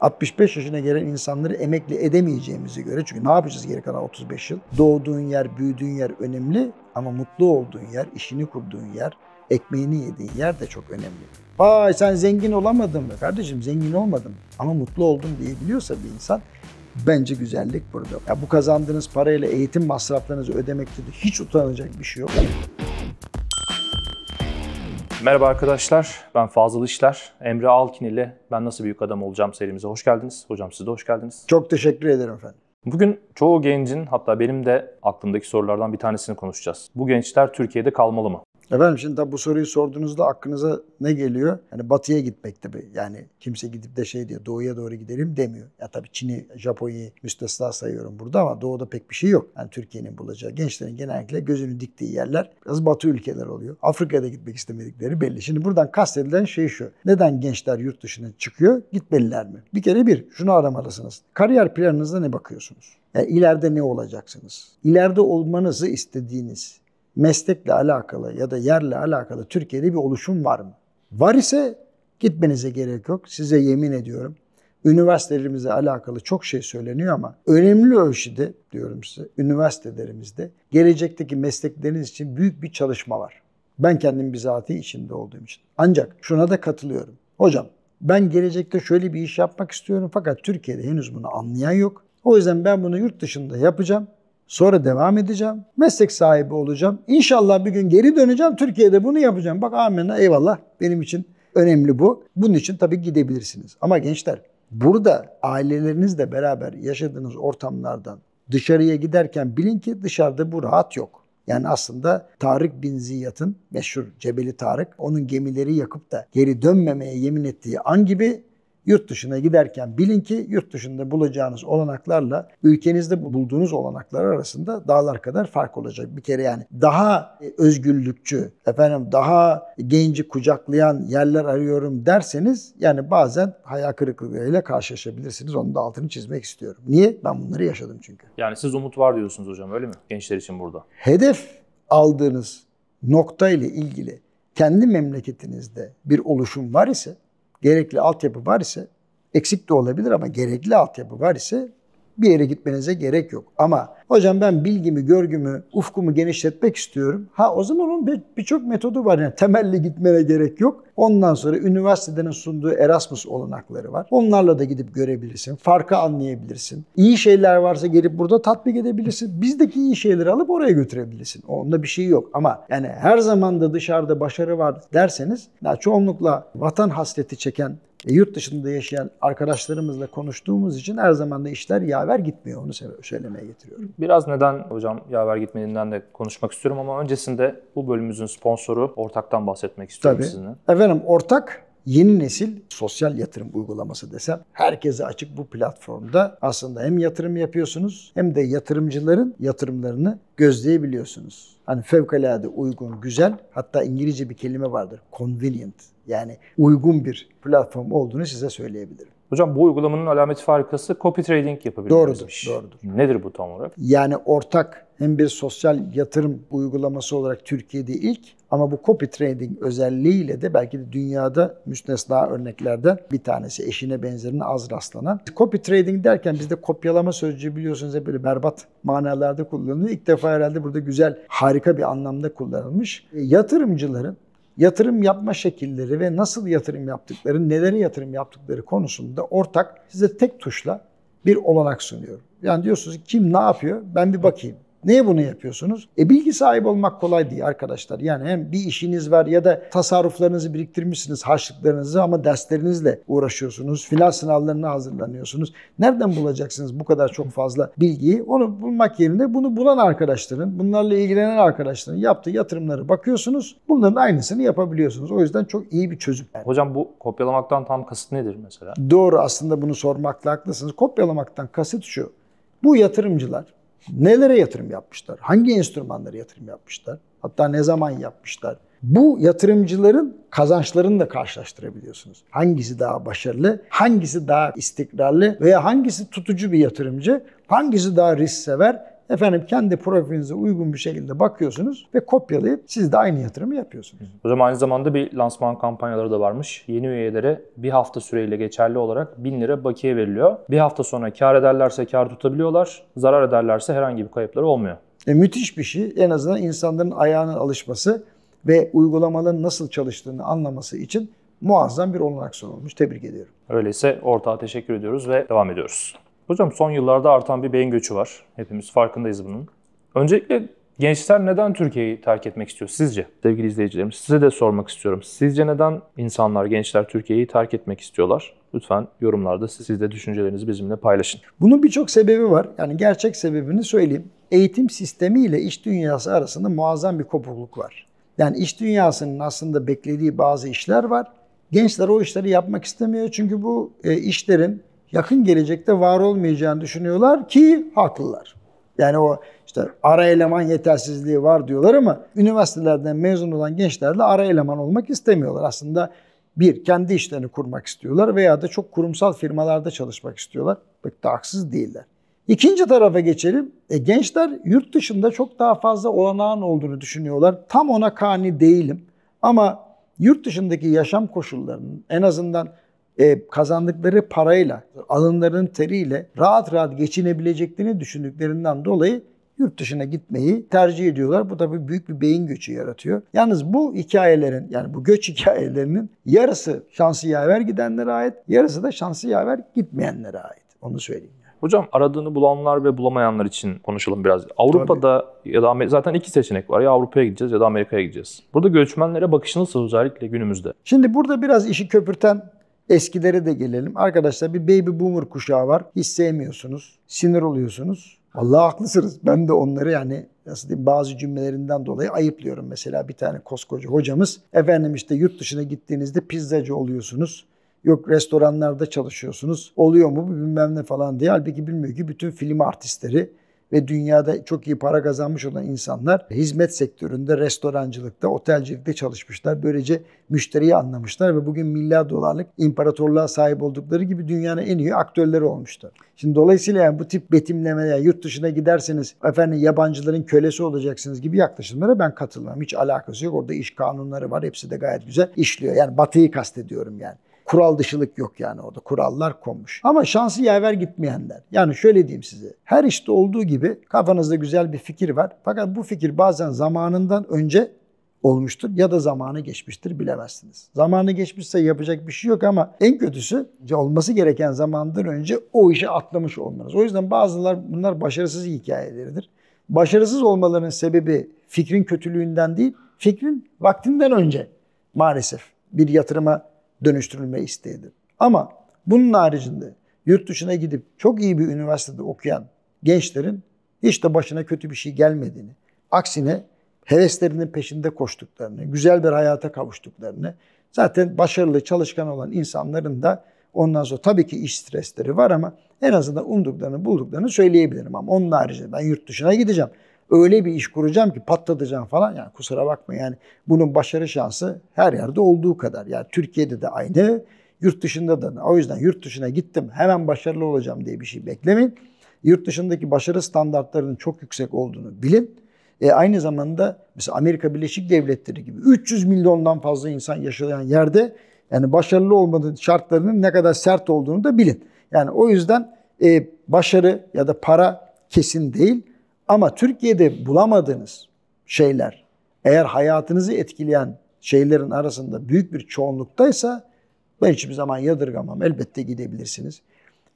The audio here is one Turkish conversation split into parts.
65 yaşına gelen insanları emekli edemeyeceğimizi göre çünkü ne yapacağız geri kalan 35 yıl? Doğduğun yer, büyüdüğün yer önemli ama mutlu olduğun yer, işini kurduğun yer, ekmeğini yediğin yer de çok önemli. Vay sen zengin olamadın mı? Kardeşim zengin olmadım ama mutlu oldum diyebiliyorsa bir insan bence güzellik burada. Ya bu kazandığınız parayla eğitim masraflarınızı ödemekte de hiç utanacak bir şey yok. Merhaba arkadaşlar, ben Fazıl İşler. Emre Alkin ile Ben Nasıl Büyük Adam Olacağım serimize hoş geldiniz. Hocam siz de hoş geldiniz. Çok teşekkür ederim efendim. Bugün çoğu gencin hatta benim de aklımdaki sorulardan bir tanesini konuşacağız. Bu gençler Türkiye'de kalmalı mı? Efendim şimdi tabi bu soruyu sorduğunuzda aklınıza ne geliyor? Yani batıya gitmek tabi. Yani kimse gidip de şey diyor doğuya doğru gidelim demiyor. Ya tabi Çin'i, Japonya'yı müstesna sayıyorum burada ama doğuda pek bir şey yok. Yani Türkiye'nin bulacağı gençlerin genellikle gözünü diktiği yerler biraz batı ülkeler oluyor. Afrika'da gitmek istemedikleri belli. Şimdi buradan kastedilen şey şu. Neden gençler yurt dışına çıkıyor? Gitmeliler mi? Bir kere bir şunu aramalısınız. Kariyer planınızda ne bakıyorsunuz? Yani ileride ne olacaksınız? İleride olmanızı istediğiniz meslekle alakalı ya da yerle alakalı Türkiye'de bir oluşum var mı? Var ise gitmenize gerek yok. Size yemin ediyorum. üniversitelerimize alakalı çok şey söyleniyor ama önemli ölçüde diyorum size üniversitelerimizde gelecekteki meslekleriniz için büyük bir çalışma var. Ben kendim bizatihi içinde olduğum için. Ancak şuna da katılıyorum. Hocam ben gelecekte şöyle bir iş yapmak istiyorum fakat Türkiye'de henüz bunu anlayan yok. O yüzden ben bunu yurt dışında yapacağım. Sonra devam edeceğim. Meslek sahibi olacağım. İnşallah bir gün geri döneceğim. Türkiye'de bunu yapacağım. Bak amenna eyvallah. Benim için önemli bu. Bunun için tabii gidebilirsiniz. Ama gençler burada ailelerinizle beraber yaşadığınız ortamlardan dışarıya giderken bilin ki dışarıda bu rahat yok. Yani aslında Tarık bin Ziyad'ın meşhur Cebeli Tarık onun gemileri yakıp da geri dönmemeye yemin ettiği an gibi Yurt dışına giderken bilin ki yurt dışında bulacağınız olanaklarla ülkenizde bulduğunuz olanaklar arasında dağlar kadar fark olacak. Bir kere yani daha e, özgürlükçü, efendim daha genci kucaklayan yerler arıyorum derseniz yani bazen hayal kırıklığıyla karşılaşabilirsiniz. Onun da altını çizmek istiyorum. Niye? Ben bunları yaşadım çünkü. Yani siz umut var diyorsunuz hocam öyle mi? Gençler için burada. Hedef aldığınız nokta ile ilgili kendi memleketinizde bir oluşum var ise gerekli altyapı var ise eksik de olabilir ama gerekli altyapı var ise bir yere gitmenize gerek yok. Ama hocam ben bilgimi, görgümü, ufkumu genişletmek istiyorum. Ha o zaman onun birçok bir metodu var. Yani temelli gitmene gerek yok. Ondan sonra üniversitenin sunduğu Erasmus olanakları var. Onlarla da gidip görebilirsin. Farkı anlayabilirsin. İyi şeyler varsa gelip burada tatbik edebilirsin. Bizdeki iyi şeyleri alıp oraya götürebilirsin. Onda bir şey yok. Ama yani her zaman da dışarıda başarı var derseniz ya çoğunlukla vatan hasreti çeken e, yurt dışında yaşayan arkadaşlarımızla konuştuğumuz için her zaman da işler yaver gitmiyor. Onu söylemeye getiriyorum. Biraz neden hocam yaver gitmediğinden de konuşmak istiyorum ama öncesinde bu bölümümüzün sponsoru Ortak'tan bahsetmek istiyorum Tabii. sizinle. Efendim Ortak yeni nesil sosyal yatırım uygulaması desem herkese açık bu platformda aslında hem yatırım yapıyorsunuz hem de yatırımcıların yatırımlarını gözleyebiliyorsunuz. Hani fevkalade uygun, güzel hatta İngilizce bir kelime vardır. Convenient yani uygun bir platform olduğunu size söyleyebilirim. Hocam bu uygulamanın alameti farikası copy trading yapabiliyoruz. Doğrudur, demiş. doğrudur. Nedir bu tam olarak? Yani ortak hem bir sosyal yatırım uygulaması olarak Türkiye'de ilk ama bu copy trading özelliğiyle de belki de dünyada müstesna örneklerden bir tanesi. Eşine benzerine az rastlanan. Copy trading derken bizde kopyalama sözcüğü biliyorsunuz hep böyle berbat manalarda kullanılıyor. İlk defa herhalde burada güzel, harika bir anlamda kullanılmış. E, yatırımcıların yatırım yapma şekilleri ve nasıl yatırım yaptıkları, nelere yatırım yaptıkları konusunda ortak size tek tuşla bir olanak sunuyor. Yani diyorsunuz kim ne yapıyor ben bir bakayım. Neye bunu yapıyorsunuz? E bilgi sahibi olmak kolay değil arkadaşlar. Yani hem bir işiniz var ya da tasarruflarınızı biriktirmişsiniz, harçlıklarınızı ama derslerinizle uğraşıyorsunuz. Final sınavlarına hazırlanıyorsunuz. Nereden bulacaksınız bu kadar çok fazla bilgiyi? Onu bulmak yerine bunu bulan arkadaşların, bunlarla ilgilenen arkadaşların yaptığı yatırımları bakıyorsunuz. Bunların aynısını yapabiliyorsunuz. O yüzden çok iyi bir çözüm. Hocam bu kopyalamaktan tam kasıt nedir mesela? Doğru aslında bunu sormakla haklısınız. Kopyalamaktan kasıt şu. Bu yatırımcılar Nelere yatırım yapmışlar? Hangi enstrümanlara yatırım yapmışlar? Hatta ne zaman yapmışlar? Bu yatırımcıların kazançlarını da karşılaştırabiliyorsunuz. Hangisi daha başarılı, hangisi daha istikrarlı veya hangisi tutucu bir yatırımcı, hangisi daha risk sever Efendim kendi profilinize uygun bir şekilde bakıyorsunuz ve kopyalayıp siz de aynı yatırımı yapıyorsunuz. O zaman aynı zamanda bir lansman kampanyaları da varmış. Yeni üyelere bir hafta süreyle geçerli olarak 1000 lira bakiye veriliyor. Bir hafta sonra kar ederlerse kar tutabiliyorlar, zarar ederlerse herhangi bir kayıpları olmuyor. E, müthiş bir şey. En azından insanların ayağının alışması ve uygulamaların nasıl çalıştığını anlaması için muazzam bir olanak sunulmuş. Tebrik ediyorum. Öyleyse ortağa teşekkür ediyoruz ve devam ediyoruz. Hocam son yıllarda artan bir beyin göçü var. Hepimiz farkındayız bunun. Öncelikle gençler neden Türkiye'yi terk etmek istiyor sizce? Sevgili izleyicilerim size de sormak istiyorum. Sizce neden insanlar, gençler Türkiye'yi terk etmek istiyorlar? Lütfen yorumlarda siz de düşüncelerinizi bizimle paylaşın. Bunun birçok sebebi var. Yani gerçek sebebini söyleyeyim. Eğitim sistemi ile iş dünyası arasında muazzam bir kopukluk var. Yani iş dünyasının aslında beklediği bazı işler var. Gençler o işleri yapmak istemiyor çünkü bu e, işlerin yakın gelecekte var olmayacağını düşünüyorlar ki haklılar. Yani o işte ara eleman yetersizliği var diyorlar ama üniversitelerden mezun olan gençler de ara eleman olmak istemiyorlar. Aslında bir, kendi işlerini kurmak istiyorlar veya da çok kurumsal firmalarda çalışmak istiyorlar. Pek de haksız değiller. İkinci tarafa geçelim. E, gençler yurt dışında çok daha fazla olanağın olduğunu düşünüyorlar. Tam ona kani değilim. Ama yurt dışındaki yaşam koşullarının en azından e, kazandıkları parayla, alınların teriyle rahat rahat geçinebileceklerini düşündüklerinden dolayı yurt dışına gitmeyi tercih ediyorlar. Bu tabii büyük bir beyin göçü yaratıyor. Yalnız bu hikayelerin yani bu göç hikayelerinin yarısı şansı yaver gidenlere ait, yarısı da şansı yaver gitmeyenlere ait. Onu söyleyeyim. Hocam aradığını bulanlar ve bulamayanlar için konuşalım biraz. Avrupa'da Tabii. ya da Amer- zaten iki seçenek var. Ya Avrupa'ya gideceğiz ya da Amerika'ya gideceğiz. Burada göçmenlere bakışınız nasıl özellikle günümüzde? Şimdi burada biraz işi köpürten Eskilere de gelelim. Arkadaşlar bir baby boomer kuşağı var. Hiç sevmiyorsunuz. Sinir oluyorsunuz. Allah haklısınız. Ben de onları yani nasıl diyeyim bazı cümlelerinden dolayı ayıplıyorum. Mesela bir tane koskoca hocamız efendim işte yurt dışına gittiğinizde pizzacı oluyorsunuz. Yok restoranlarda çalışıyorsunuz. Oluyor mu bilmem ne falan diye. Halbuki bilmiyor ki bütün film artistleri ve dünyada çok iyi para kazanmış olan insanlar hizmet sektöründe, restorancılıkta, otelcilikte çalışmışlar. Böylece müşteriyi anlamışlar ve bugün milyar dolarlık imparatorluğa sahip oldukları gibi dünyanın en iyi aktörleri olmuşlar. Şimdi dolayısıyla yani bu tip betimlemeler, yurt dışına giderseniz efendim yabancıların kölesi olacaksınız gibi yaklaşımlara ben katılmam. Hiç alakası yok. Orada iş kanunları var. Hepsi de gayet güzel işliyor. Yani batıyı kastediyorum yani. Kural dışılık yok yani orada. Kurallar konmuş. Ama şansı yaver gitmeyenler. Yani şöyle diyeyim size. Her işte olduğu gibi kafanızda güzel bir fikir var. Fakat bu fikir bazen zamanından önce olmuştur ya da zamanı geçmiştir bilemezsiniz. Zamanı geçmişse yapacak bir şey yok ama en kötüsü olması gereken zamandan önce o işe atlamış olmanız. O yüzden bazılar bunlar başarısız hikayeleridir. Başarısız olmalarının sebebi fikrin kötülüğünden değil, fikrin vaktinden önce maalesef bir yatırıma dönüştürülme isteğidir. Ama bunun haricinde yurt dışına gidip çok iyi bir üniversitede okuyan gençlerin hiç de başına kötü bir şey gelmediğini, aksine heveslerinin peşinde koştuklarını, güzel bir hayata kavuştuklarını, zaten başarılı, çalışkan olan insanların da ondan sonra tabii ki iş stresleri var ama en azından umduklarını, bulduklarını söyleyebilirim. Ama onun haricinde ben yurt dışına gideceğim öyle bir iş kuracağım ki patlatacağım falan. Yani kusura bakma yani bunun başarı şansı her yerde olduğu kadar. Yani Türkiye'de de aynı, yurt dışında da. O yüzden yurt dışına gittim hemen başarılı olacağım diye bir şey beklemeyin. Yurt dışındaki başarı standartlarının çok yüksek olduğunu bilin. E aynı zamanda mesela Amerika Birleşik Devletleri gibi 300 milyondan fazla insan yaşayan yerde yani başarılı olmanın şartlarının ne kadar sert olduğunu da bilin. Yani o yüzden e, başarı ya da para kesin değil. Ama Türkiye'de bulamadığınız şeyler eğer hayatınızı etkileyen şeylerin arasında büyük bir çoğunluktaysa ben hiçbir zaman yadırgamam. Elbette gidebilirsiniz.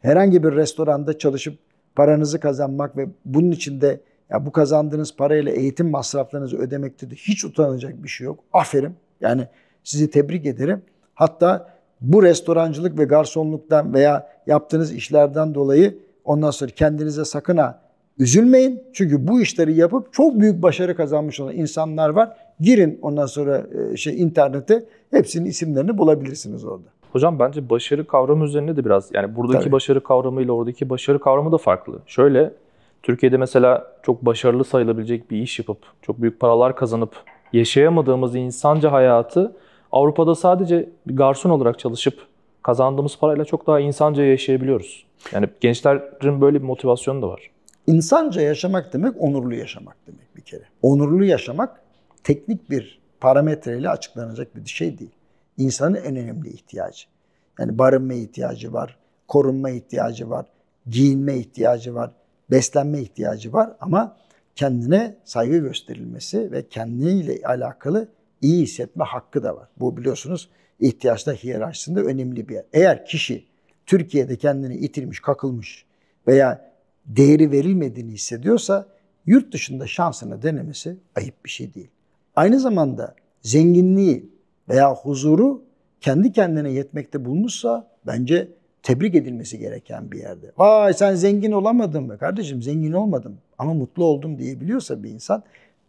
Herhangi bir restoranda çalışıp paranızı kazanmak ve bunun içinde ya bu kazandığınız parayla eğitim masraflarınızı ödemekte de hiç utanacak bir şey yok. Aferin. Yani sizi tebrik ederim. Hatta bu restorancılık ve garsonluktan veya yaptığınız işlerden dolayı ondan sonra kendinize sakın ha Üzülmeyin çünkü bu işleri yapıp çok büyük başarı kazanmış olan insanlar var. Girin ondan sonra e, şey internete hepsinin isimlerini bulabilirsiniz orada. Hocam bence başarı kavramı üzerine de biraz yani buradaki Tabii. başarı kavramı ile oradaki başarı kavramı da farklı. Şöyle Türkiye'de mesela çok başarılı sayılabilecek bir iş yapıp çok büyük paralar kazanıp yaşayamadığımız insanca hayatı Avrupa'da sadece bir garson olarak çalışıp kazandığımız parayla çok daha insanca yaşayabiliyoruz. Yani gençlerin böyle bir motivasyonu da var. İnsanca yaşamak demek onurlu yaşamak demek bir kere. Onurlu yaşamak teknik bir parametreyle açıklanacak bir şey değil. İnsanın en önemli ihtiyacı. Yani barınma ihtiyacı var, korunma ihtiyacı var, giyinme ihtiyacı var, beslenme ihtiyacı var ama kendine saygı gösterilmesi ve kendiyle alakalı iyi hissetme hakkı da var. Bu biliyorsunuz ihtiyaçlar hiyerarşisinde önemli bir yer. Eğer kişi Türkiye'de kendini itirmiş, kakılmış veya değeri verilmediğini hissediyorsa yurt dışında şansını denemesi ayıp bir şey değil. Aynı zamanda zenginliği veya huzuru kendi kendine yetmekte bulmuşsa bence tebrik edilmesi gereken bir yerde. Vay sen zengin olamadın mı? Kardeşim zengin olmadım ama mutlu oldum diyebiliyorsa bir insan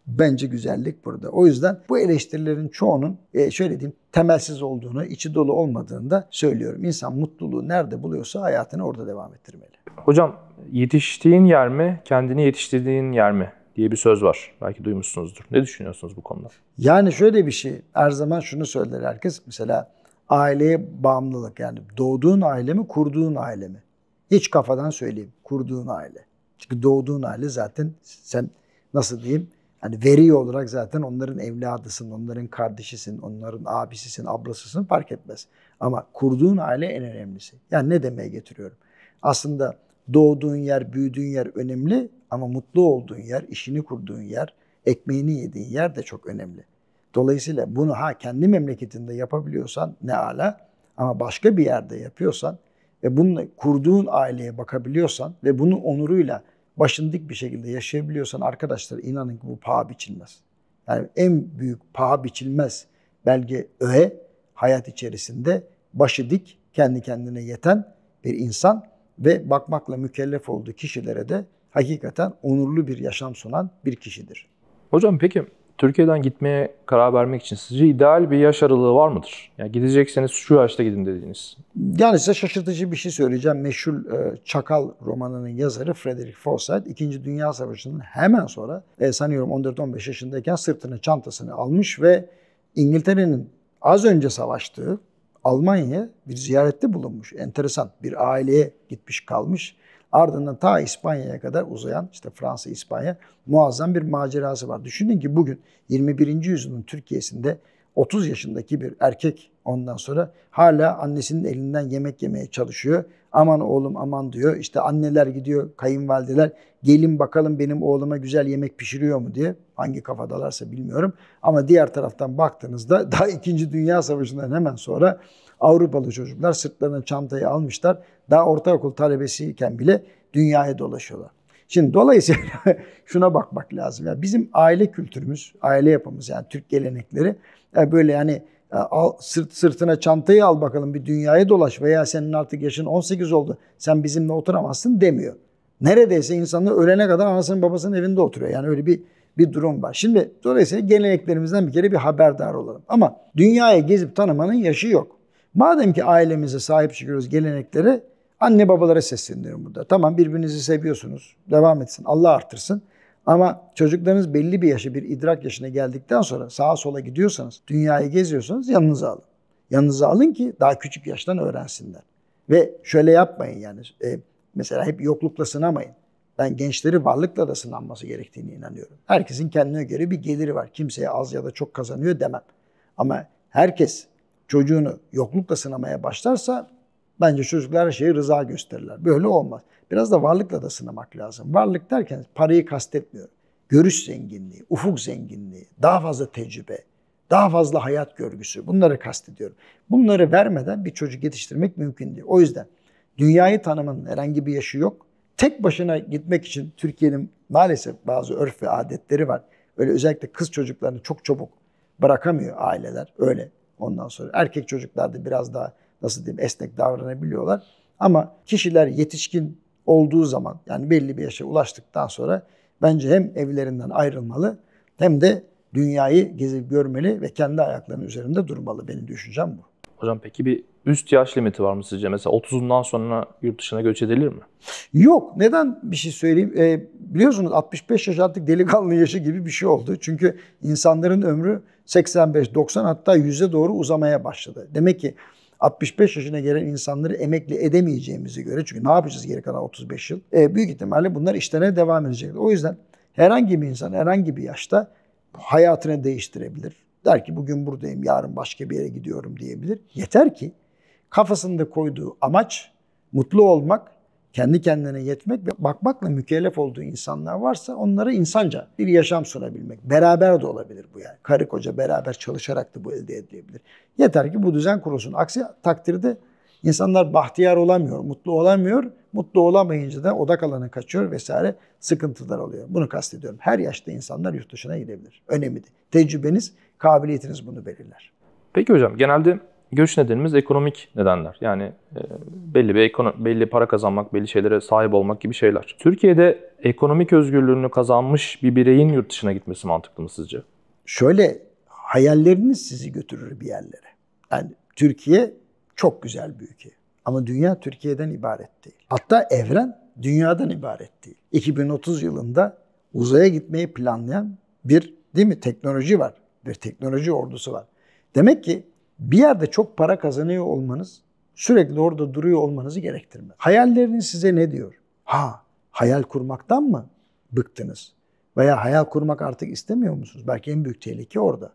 Bence güzellik burada. O yüzden bu eleştirilerin çoğunun e, şöyle diyeyim temelsiz olduğunu, içi dolu olmadığını da söylüyorum. İnsan mutluluğu nerede buluyorsa hayatını orada devam ettirmeli. Hocam yetiştiğin yer mi, kendini yetiştirdiğin yer mi? diye bir söz var. Belki duymuşsunuzdur. Ne düşünüyorsunuz bu konuda? Yani şöyle bir şey. Her zaman şunu söyler herkes. Mesela aileye bağımlılık yani doğduğun aile mi, kurduğun aile mi? Hiç kafadan söyleyeyim. Kurduğun aile. Çünkü doğduğun aile zaten sen nasıl diyeyim? Hani veri olarak zaten onların evladısın, onların kardeşisin, onların abisisin, ablasısın fark etmez. Ama kurduğun aile en önemlisi. Yani ne demeye getiriyorum? Aslında doğduğun yer, büyüdüğün yer önemli ama mutlu olduğun yer, işini kurduğun yer, ekmeğini yediğin yer de çok önemli. Dolayısıyla bunu ha kendi memleketinde yapabiliyorsan ne ala ama başka bir yerde yapıyorsan ve bununla kurduğun aileye bakabiliyorsan ve bunun onuruyla Başındık bir şekilde yaşayabiliyorsan arkadaşlar inanın ki bu paha biçilmez. Yani en büyük paha biçilmez belge öğe hayat içerisinde başı dik, kendi kendine yeten bir insan ve bakmakla mükellef olduğu kişilere de hakikaten onurlu bir yaşam sunan bir kişidir. Hocam peki Türkiye'den gitmeye karar vermek için sizce ideal bir yaş aralığı var mıdır? Yani gidecekseniz şu yaşta gidin dediğiniz. Yani size şaşırtıcı bir şey söyleyeceğim. Meşhur e, Çakal romanının yazarı Frederick Forsyth 2. Dünya Savaşı'nın hemen sonra e, sanıyorum 14-15 yaşındayken sırtına çantasını almış ve İngiltere'nin az önce savaştığı Almanya'ya bir ziyarette bulunmuş. Enteresan bir aileye gitmiş kalmış Ardından ta İspanya'ya kadar uzayan işte Fransa, İspanya muazzam bir macerası var. Düşünün ki bugün 21. yüzyılın Türkiye'sinde 30 yaşındaki bir erkek ondan sonra hala annesinin elinden yemek yemeye çalışıyor. Aman oğlum aman diyor. işte anneler gidiyor, kayınvalideler gelin bakalım benim oğluma güzel yemek pişiriyor mu diye. Hangi kafadalarsa bilmiyorum. Ama diğer taraftan baktığınızda daha 2. Dünya Savaşı'ndan hemen sonra Avrupalı çocuklar sırtlarına çantayı almışlar. Daha ortaokul talebesiyken bile dünyaya dolaşıyorlar. Şimdi dolayısıyla şuna bakmak lazım. Yani bizim aile kültürümüz, aile yapımız yani Türk gelenekleri yani e, böyle yani e, al, sırt sırtına çantayı al bakalım bir dünyaya dolaş veya senin artık yaşın 18 oldu sen bizimle oturamazsın demiyor. Neredeyse insanlar ölene kadar anasının babasının evinde oturuyor. Yani öyle bir bir durum var. Şimdi dolayısıyla geleneklerimizden bir kere bir haberdar olalım. Ama dünyaya gezip tanımanın yaşı yok. Madem ki ailemize sahip çıkıyoruz geleneklere, anne babalara sesleniyorum burada. Tamam birbirinizi seviyorsunuz, devam etsin, Allah artırsın. Ama çocuklarınız belli bir yaşı, bir idrak yaşına geldikten sonra sağa sola gidiyorsanız, dünyayı geziyorsanız yanınıza alın. Yanınıza alın ki daha küçük yaştan öğrensinler. Ve şöyle yapmayın yani. E, mesela hep yoklukla sınamayın. Ben gençleri varlıkla da sınanması gerektiğini inanıyorum. Herkesin kendine göre bir geliri var. Kimseye az ya da çok kazanıyor demem. Ama herkes çocuğunu yoklukla sınamaya başlarsa bence çocuklar her şeyi rıza gösterirler. Böyle olmaz. Biraz da varlıkla da sınamak lazım. Varlık derken parayı kastetmiyorum. Görüş zenginliği, ufuk zenginliği, daha fazla tecrübe, daha fazla hayat görgüsü bunları kastediyorum. Bunları vermeden bir çocuk yetiştirmek mümkün değil. O yüzden dünyayı tanımın herhangi bir yaşı yok. Tek başına gitmek için Türkiye'nin maalesef bazı örf ve adetleri var. Öyle özellikle kız çocuklarını çok çabuk bırakamıyor aileler. Öyle Ondan sonra erkek çocuklar da biraz daha nasıl diyeyim esnek davranabiliyorlar. Ama kişiler yetişkin olduğu zaman yani belli bir yaşa ulaştıktan sonra bence hem evlerinden ayrılmalı hem de dünyayı gezip görmeli ve kendi ayaklarının üzerinde durmalı. Benim düşüncem bu. Hocam peki bir üst yaş limiti var mı sizce? Mesela 30'undan sonra yurt dışına göç edilir mi? Yok. Neden bir şey söyleyeyim? E, biliyorsunuz 65 yaş artık delikanlı yaşı gibi bir şey oldu. Çünkü insanların ömrü 85, 90 hatta 100'e doğru uzamaya başladı. Demek ki 65 yaşına gelen insanları emekli edemeyeceğimizi göre çünkü ne yapacağız geri kalan 35 yıl? E, büyük ihtimalle bunlar işlerine devam edecekler. O yüzden herhangi bir insan herhangi bir yaşta hayatını değiştirebilir. Der ki bugün buradayım, yarın başka bir yere gidiyorum diyebilir. Yeter ki kafasında koyduğu amaç mutlu olmak, kendi kendine yetmek ve bakmakla mükellef olduğu insanlar varsa onlara insanca bir yaşam sunabilmek. Beraber de olabilir bu yani. Karı koca beraber çalışarak da bu elde edilebilir. Yeter ki bu düzen kurulsun. Aksi takdirde insanlar bahtiyar olamıyor, mutlu olamıyor. Mutlu olamayınca da odak alanı kaçıyor vesaire sıkıntılar oluyor. Bunu kastediyorum. Her yaşta insanlar yurt dışına gidebilir. Önemli. Tecrübeniz, kabiliyetiniz bunu belirler. Peki hocam genelde Göç nedenimiz ekonomik nedenler. Yani e, belli bir ekono, belli para kazanmak, belli şeylere sahip olmak gibi şeyler. Türkiye'de ekonomik özgürlüğünü kazanmış bir bireyin yurt dışına gitmesi mantıklı mı sizce? Şöyle hayalleriniz sizi götürür bir yerlere. Yani Türkiye çok güzel bir ülke. Ama dünya Türkiye'den ibaret değil. Hatta evren dünyadan ibaret değil. 2030 yılında uzaya gitmeyi planlayan bir değil mi teknoloji var. Bir teknoloji ordusu var. Demek ki bir yerde çok para kazanıyor olmanız sürekli orada duruyor olmanızı gerektirmez. Hayalleriniz size ne diyor? Ha, hayal kurmaktan mı bıktınız? Veya hayal kurmak artık istemiyor musunuz? Belki en büyük tehlike orada.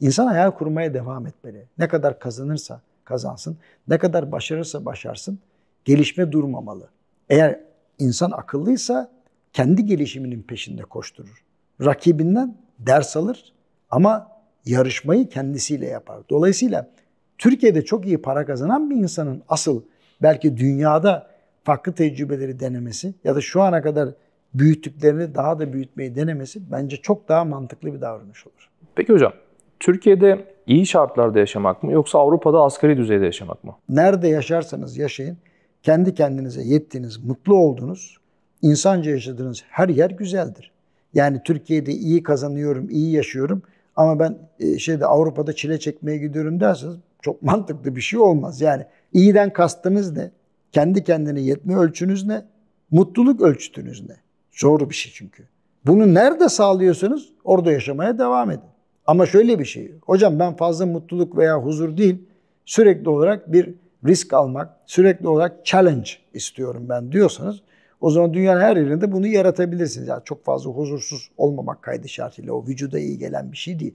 İnsan hayal kurmaya devam etmeli. Ne kadar kazanırsa kazansın, ne kadar başarırsa başarsın, gelişme durmamalı. Eğer insan akıllıysa kendi gelişiminin peşinde koşturur. Rakibinden ders alır ama yarışmayı kendisiyle yapar. Dolayısıyla Türkiye'de çok iyi para kazanan bir insanın asıl belki dünyada farklı tecrübeleri denemesi ya da şu ana kadar büyüttüklerini daha da büyütmeyi denemesi bence çok daha mantıklı bir davranış olur. Peki hocam, Türkiye'de iyi şartlarda yaşamak mı yoksa Avrupa'da asgari düzeyde yaşamak mı? Nerede yaşarsanız yaşayın, kendi kendinize yettiğiniz, mutlu olduğunuz, insanca yaşadığınız her yer güzeldir. Yani Türkiye'de iyi kazanıyorum, iyi yaşıyorum ama ben e, şeyde Avrupa'da çile çekmeye gidiyorum derseniz çok mantıklı bir şey olmaz. Yani iyiden kastınız ne? Kendi kendine yetme ölçünüz ne? Mutluluk ölçütünüz ne? Zor bir şey çünkü. Bunu nerede sağlıyorsunuz orada yaşamaya devam edin. Ama şöyle bir şey. Hocam ben fazla mutluluk veya huzur değil, sürekli olarak bir risk almak, sürekli olarak challenge istiyorum ben diyorsanız o zaman dünyanın her yerinde bunu yaratabilirsiniz. Yani çok fazla huzursuz olmamak kaydı şartıyla o vücuda iyi gelen bir şey değil.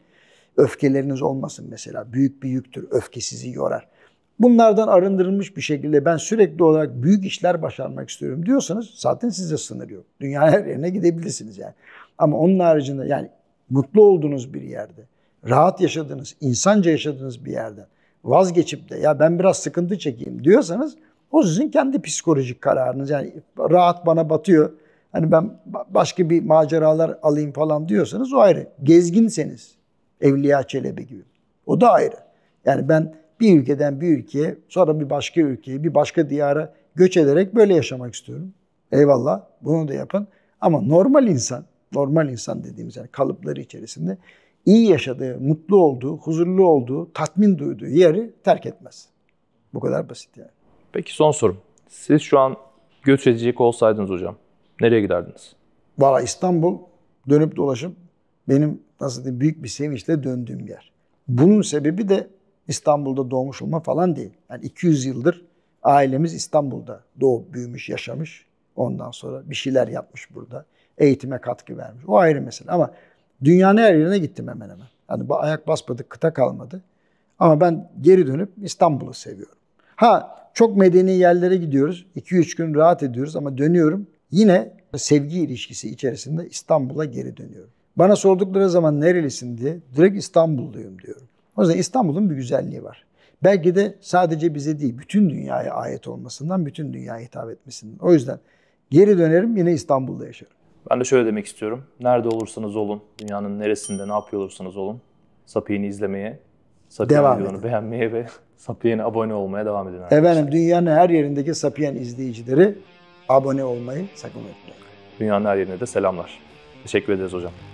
Öfkeleriniz olmasın mesela. Büyük bir yüktür. Öfke sizi yorar. Bunlardan arındırılmış bir şekilde ben sürekli olarak büyük işler başarmak istiyorum diyorsanız zaten size sınır yok. Dünyanın her yerine gidebilirsiniz yani. Ama onun haricinde yani mutlu olduğunuz bir yerde, rahat yaşadığınız, insanca yaşadığınız bir yerde vazgeçip de ya ben biraz sıkıntı çekeyim diyorsanız o sizin kendi psikolojik kararınız. Yani rahat bana batıyor. Hani ben başka bir maceralar alayım falan diyorsanız o ayrı. Gezginseniz Evliya Çelebi gibi. O da ayrı. Yani ben bir ülkeden bir ülkeye sonra bir başka ülkeye bir başka diyara göç ederek böyle yaşamak istiyorum. Eyvallah bunu da yapın. Ama normal insan, normal insan dediğimiz yani kalıpları içerisinde iyi yaşadığı, mutlu olduğu, huzurlu olduğu, tatmin duyduğu yeri terk etmez. Bu kadar basit yani. Peki son sorum. Siz şu an göç edecek olsaydınız hocam nereye giderdiniz? Valla İstanbul dönüp dolaşıp benim nasıl diyeyim büyük bir sevinçle döndüğüm yer. Bunun sebebi de İstanbul'da doğmuş olma falan değil. Yani 200 yıldır ailemiz İstanbul'da doğup büyümüş, yaşamış. Ondan sonra bir şeyler yapmış burada. Eğitime katkı vermiş. O ayrı mesele ama dünyanın her yerine gittim hemen hemen. Yani ayak basmadık, kıta kalmadı. Ama ben geri dönüp İstanbul'u seviyorum. Ha çok medeni yerlere gidiyoruz. 2-3 gün rahat ediyoruz ama dönüyorum. Yine sevgi ilişkisi içerisinde İstanbul'a geri dönüyorum. Bana sordukları zaman nerelisin diye direkt İstanbulluyum diyorum. O yüzden İstanbul'un bir güzelliği var. Belki de sadece bize değil, bütün dünyaya ait olmasından, bütün dünyaya hitap etmesinden. O yüzden geri dönerim yine İstanbul'da yaşarım. Ben de şöyle demek istiyorum. Nerede olursanız olun, dünyanın neresinde ne yapıyor olursanız olun, Sapi'ni izlemeye, Sapi'nin videolarını beğenmeye ve Sapiyen'e abone olmaya devam edin arkadaşlar. Efendim dünyanın her yerindeki Sapiyen izleyicileri abone olmayı sakın unutmayın. Dünyanın her yerine de selamlar. Teşekkür ederiz hocam.